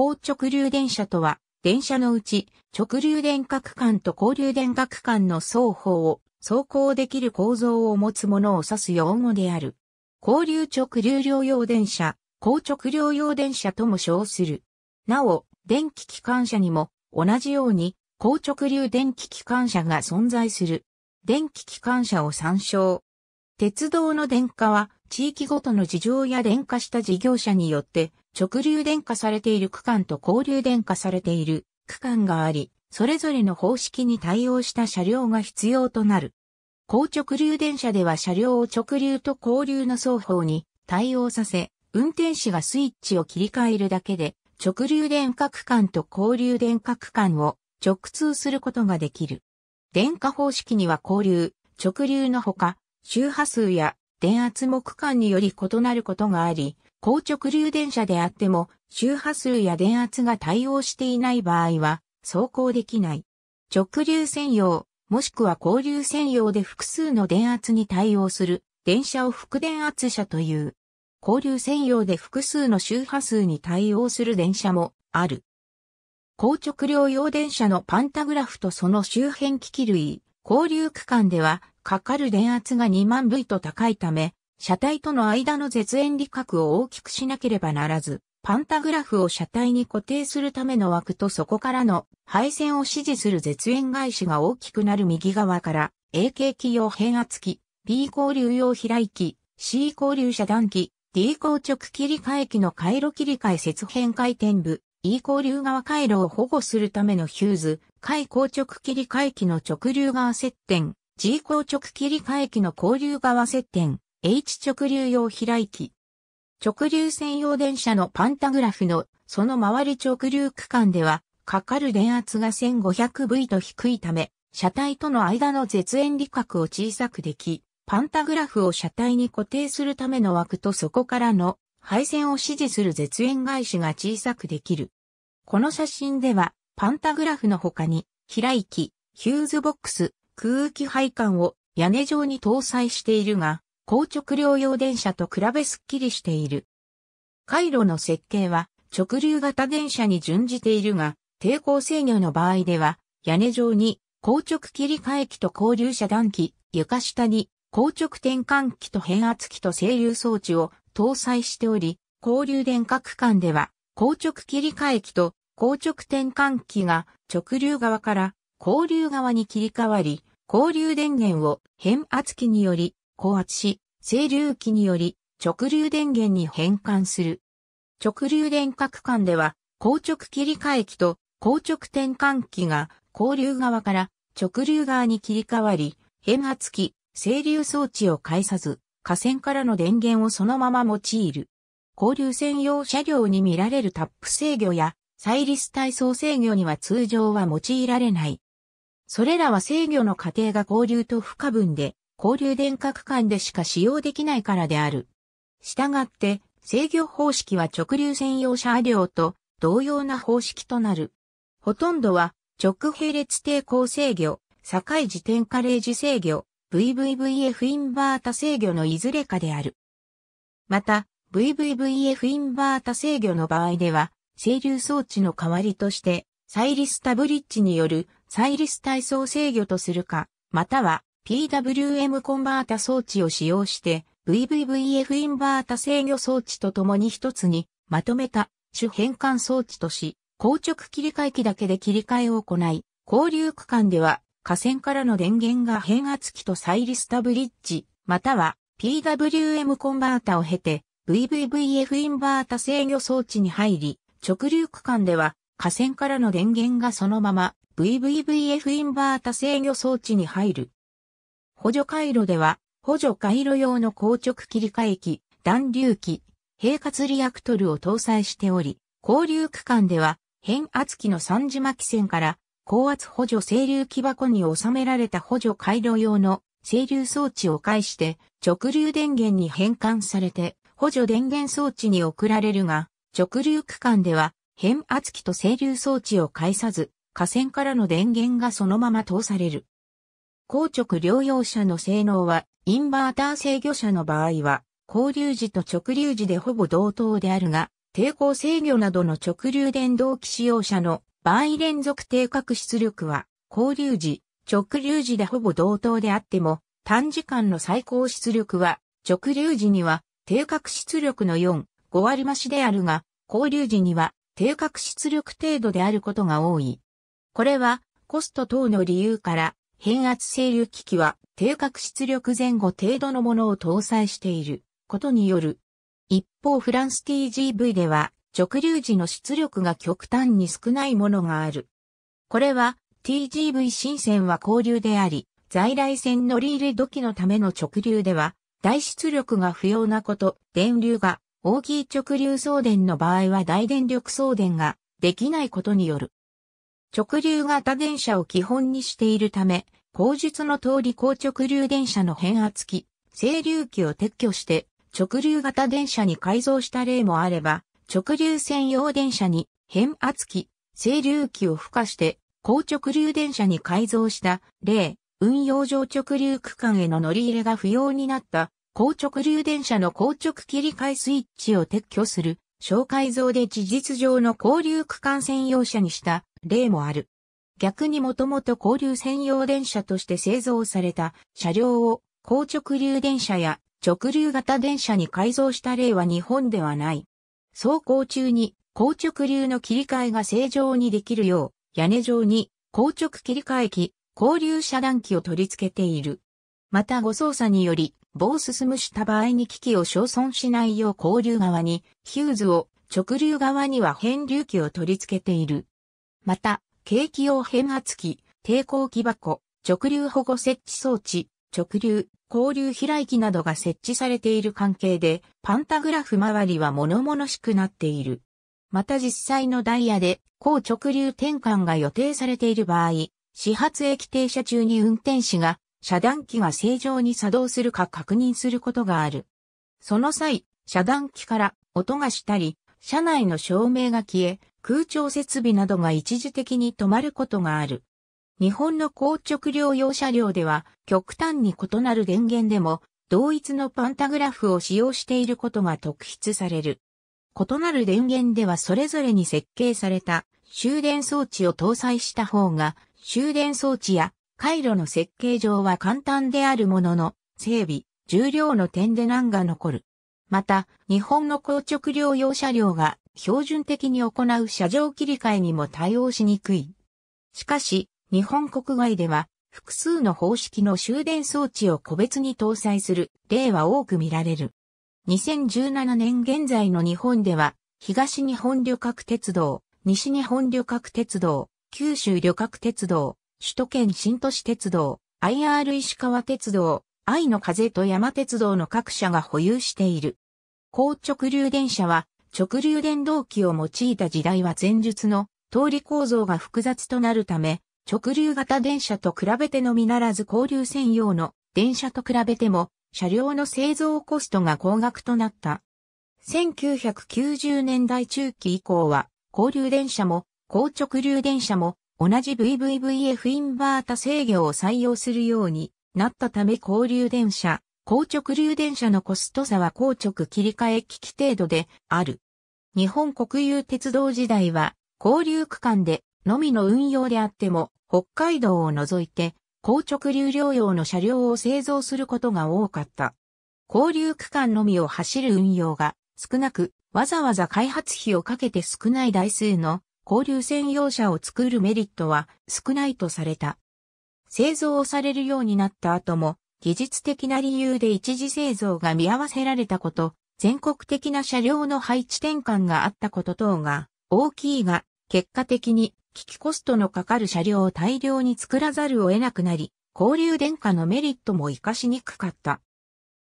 高直流電車とは、電車のうち直流電化区間と交流電化区間の双方を走行できる構造を持つものを指す用語である。交流直流両用電車、高直両用電車とも称する。なお、電気機関車にも同じように高直流電気機関車が存在する。電気機関車を参照。鉄道の電化は地域ごとの事情や電化した事業者によって直流電化されている区間と交流電化されている区間があり、それぞれの方式に対応した車両が必要となる。高直流電車では車両を直流と交流の双方に対応させ、運転士がスイッチを切り替えるだけで、直流電化区間と交流電化区間を直通することができる。電化方式には交流、直流のほか、周波数や電圧も区間により異なることがあり、硬直流電車であっても、周波数や電圧が対応していない場合は、走行できない。直流専用、もしくは交流専用で複数の電圧に対応する、電車を副電圧車という。交流専用で複数の周波数に対応する電車もある。硬直流用電車のパンタグラフとその周辺機器類、交流区間では、かかる電圧が2万 V と高いため、車体との間の絶縁理角を大きくしなければならず、パンタグラフを車体に固定するための枠とそこからの配線を支持する絶縁返しが大きくなる右側から A k 機用変圧器、B 交流用開機、C 交流遮断機、D 硬直切り替え機の回路切り替え接変回転部、E 交流側回路を保護するためのヒューズ、回硬直切り替え機の直流側接点、G 硬直切り替え機の交流側接点、H 直流用開機。直流専用電車のパンタグラフのその周り直流区間では、かかる電圧が 1500V と低いため、車体との間の絶縁理覚を小さくでき、パンタグラフを車体に固定するための枠とそこからの配線を指示する絶縁返しが小さくできる。この写真では、パンタグラフの他に、開機、ヒューズボックス、空気配管を屋根状に搭載しているが、硬直療用電車と比べすっきりしている。回路の設計は直流型電車に準じているが、抵抗制御の場合では、屋根上に硬直切り替え機と交流遮断機、床下に硬直転換機と変圧機と整流装置を搭載しており、交流電化区間では硬直切り替え機と硬直転換機が直流側から交流側に切り替わり、交流電源を変圧器により高圧し、整流器により直流電源に変換する。直流電角間では、硬直切り替え機と硬直転換機が交流側から直流側に切り替わり、変圧器、整流装置を介さず、架線からの電源をそのまま用いる。交流専用車両に見られるタップ制御やサイリス体操制御には通常は用いられない。それらは制御の過程が交流と不可分で、交流電化区間でしか使用できないからである。したがって、制御方式は直流専用車両と同様な方式となる。ほとんどは直並列抵抗制御、境時点カレージ制御、VVVF インバータ制御のいずれかである。また、VVVF インバータ制御の場合では、整流装置の代わりとして、サイリスタブリッジによるサイリス体操制御とするか、または PWM コンバータ装置を使用して VVVF インバータ制御装置と共に一つにまとめた主変換装置とし、硬直切り替え機だけで切り替えを行い、交流区間では架線からの電源が変圧器と再リスタブリッジ、または PWM コンバータを経て VVVF インバータ制御装置に入り、直流区間では架線からの電源がそのまま VVVF インバータ制御装置に入る。補助回路では、補助回路用の硬直切り替え機、断流機、平滑リアクトルを搭載しており、交流区間では、変圧器の三次巻線から、高圧補助整流機箱に収められた補助回路用の整流装置を介して直流電源に変換されて補助電源装置に送られるが、直流区間では変圧器と整流装置を介さず、下線からの電源がそのまま通される。硬直療養車の性能は、インバーター制御車の場合は、交流時と直流時でほぼ同等であるが、抵抗制御などの直流電動機使用車の場合連続定格出力は、交流時、直流時でほぼ同等であっても、短時間の最高出力は、直流時には、定格出力の4、5割増しであるが、交流時には、定格出力程度であることが多い。これは、コスト等の理由から、変圧整流機器は定格出力前後程度のものを搭載していることによる。一方フランス TGV では直流時の出力が極端に少ないものがある。これは TGV 新線は交流であり、在来線乗り入れ時のための直流では、大出力が不要なこと、電流が大きい直流送電の場合は大電力送電ができないことによる。直流型電車を基本にしているため、口述の通り高直流電車の変圧器、整流器を撤去して直流型電車に改造した例もあれば、直流専用電車に変圧器、整流器を付加して高直流電車に改造した例、運用上直流区間への乗り入れが不要になった高直流電車の高直切り替えスイッチを撤去する小改造で事実上の交流区間専用車にした例もある。逆にもともと交流専用電車として製造された車両を高直流電車や直流型電車に改造した例は日本ではない。走行中に高直流の切り替えが正常にできるよう屋根上に硬直切り替え機、交流遮断機を取り付けている。また誤操作により棒を進むした場合に機器を消損しないよう交流側にヒューズを直流側には変流機を取り付けている。また、景気用変圧器、抵抗器箱、直流保護設置装置、直流、交流開きなどが設置されている関係で、パンタグラフ周りは物々しくなっている。また実際のダイヤで、高直流転換が予定されている場合、始発駅停車中に運転士が、遮断機が正常に作動するか確認することがある。その際、遮断機から音がしたり、車内の照明が消え、空調設備などが一時的に止まることがある。日本の硬直療養車両では極端に異なる電源でも同一のパンタグラフを使用していることが特筆される。異なる電源ではそれぞれに設計された終電装置を搭載した方が終電装置や回路の設計上は簡単であるものの整備、重量の点で難が残る。また、日本の硬直療養車両が標準的に行う車上切り替えにも対応しにくい。しかし、日本国外では複数の方式の終電装置を個別に搭載する例は多く見られる。2017年現在の日本では、東日本旅客鉄道、西日本旅客鉄道、九州旅客鉄道、首都圏新都市鉄道、IR 石川鉄道、愛の風と山鉄道の各社が保有している。硬直流電車は直流電動機を用いた時代は前述の通り構造が複雑となるため、直流型電車と比べてのみならず交流専用の電車と比べても車両の製造コストが高額となった。1990年代中期以降は、交流電車も高直流電車も同じ VVVF インバータ制御を採用するようになったため交流電車、硬直流電車のコスト差は硬直切り替え機器程度である。日本国有鉄道時代は、交流区間でのみの運用であっても、北海道を除いて、硬直流量用の車両を製造することが多かった。交流区間のみを走る運用が少なく、わざわざ開発費をかけて少ない台数の交流専用車を作るメリットは少ないとされた。製造をされるようになった後も、技術的な理由で一時製造が見合わせられたこと、全国的な車両の配置転換があったこと等が大きいが、結果的に機器コストのかかる車両を大量に作らざるを得なくなり、交流電化のメリットも活かしにくかった。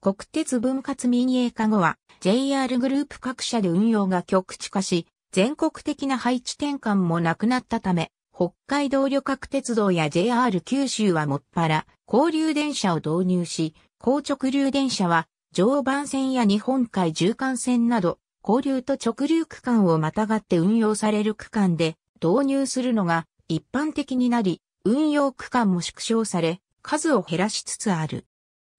国鉄分割民営化後は JR グループ各社で運用が極地化し、全国的な配置転換もなくなったため、北海道旅客鉄道や JR 九州はもっぱら、交流電車を導入し、高直流電車は、常磐線や日本海縦貫線など、交流と直流区間をまたがって運用される区間で導入するのが一般的になり、運用区間も縮小され、数を減らしつつある。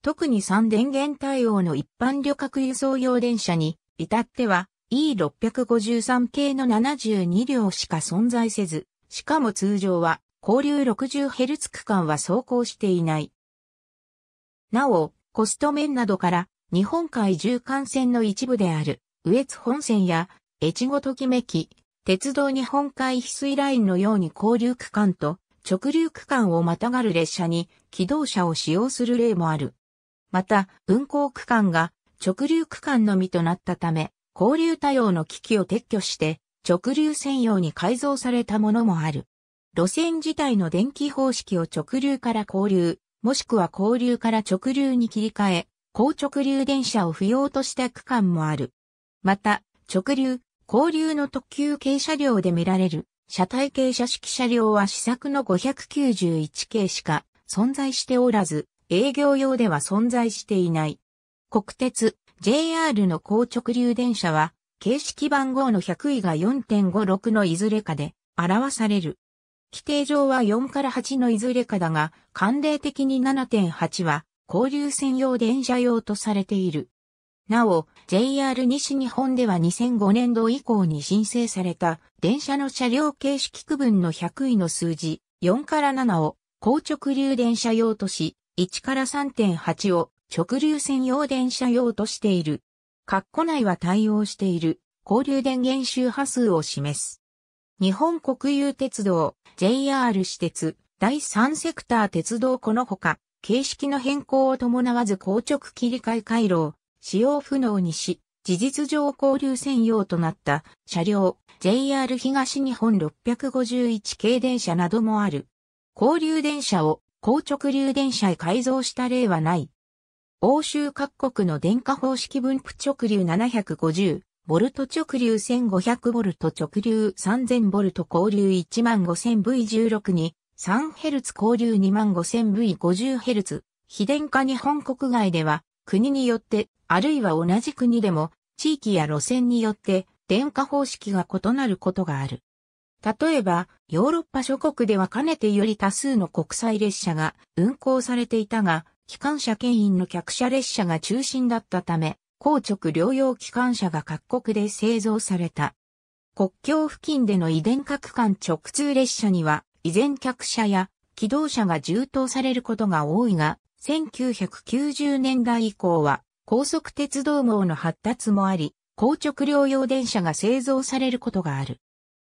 特に三電源対応の一般旅客輸送用電車に至っては E653 系の72両しか存在せず、しかも通常は、交流 60Hz 区間は走行していない。なお、コスト面などから、日本海縦貫線の一部である、羽越本線や、越後ときめき、鉄道日本海翡翠ラインのように交流区間と直流区間をまたがる列車に機動車を使用する例もある。また、運行区間が直流区間のみとなったため、交流多様の機器を撤去して、直流専用に改造されたものもある。路線自体の電気方式を直流から交流、もしくは交流から直流に切り替え、高直流電車を不要とした区間もある。また、直流、交流の特急系車両で見られる、車体系車式車両は試作の591系しか存在しておらず、営業用では存在していない。国鉄、JR の高直流電車は、形式番号の100位が4.56のいずれかで表される。規定上は4から8のいずれかだが、慣例的に7.8は交流専用電車用とされている。なお、JR 西日本では2005年度以降に申請された電車の車両形式区分の100位の数字4から7を高直流電車用とし、1から3.8を直流専用電車用としている。括弧内は対応している交流電源周波数を示す。日本国有鉄道、JR 私鉄、第三セクター鉄道このほか、形式の変更を伴わず硬直切り替え回路を使用不能にし、事実上交流専用となった車両、JR 東日本651系電車などもある。交流電車を硬直流電車へ改造した例はない。欧州各国の電化方式分布直流750、ボルト直流1500ボルト直流3000ボルト交流 15000V16 に 3Hz 交流 25000V50Hz 非電化日本国外では国によってあるいは同じ国でも地域や路線によって電化方式が異なることがある。例えば、ヨーロッパ諸国ではかねてより多数の国際列車が運行されていたが、機関車牽引の客車列車が中心だったため、硬直療用機関車が各国で製造された。国境付近での遺伝各間直通列車には、依然客車や機動車が充当されることが多いが、1990年代以降は高速鉄道網の発達もあり、硬直療用電車が製造されることがある。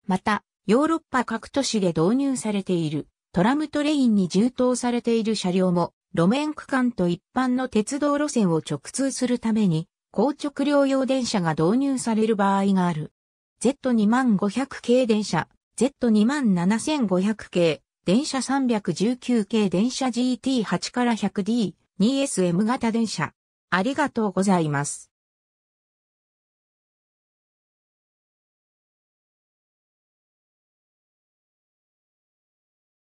また、ヨーロッパ各都市で導入されているトラムトレインに充当されている車両も路面区間と一般の鉄道路線を直通するために、硬直両用電車が導入される場合がある。z 2 5 0 0系電車、Z27500 系、電車319系電車 GT8 から 100D、2SM 型電車。ありがとうございます。